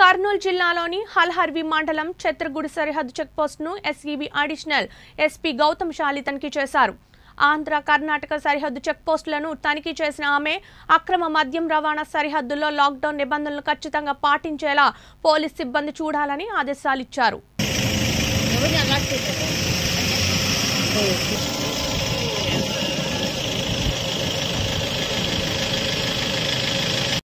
కర్నూలు జిల్లాలోని హల్హర్వి మండలం ఛత్రగూడ సరిహద్దు చెక్పోస్ట్ను SEB additional SP Gautam Shali తనిఖీ చేశారు ఆంధ్ర కర్ణాటక సరిహద్దు చెక్పోస్టులను తనిఖీ చేసిన ఆమె అక్రమ మద్యం రవాణా సరిహద్దుల్లో లాక్డౌన్ నిబంధనలు ఖచ్చితంగా పాటించేలా పోలీస్ సిబ్బంది చూడాలని ఆదేశాలిచ్చారు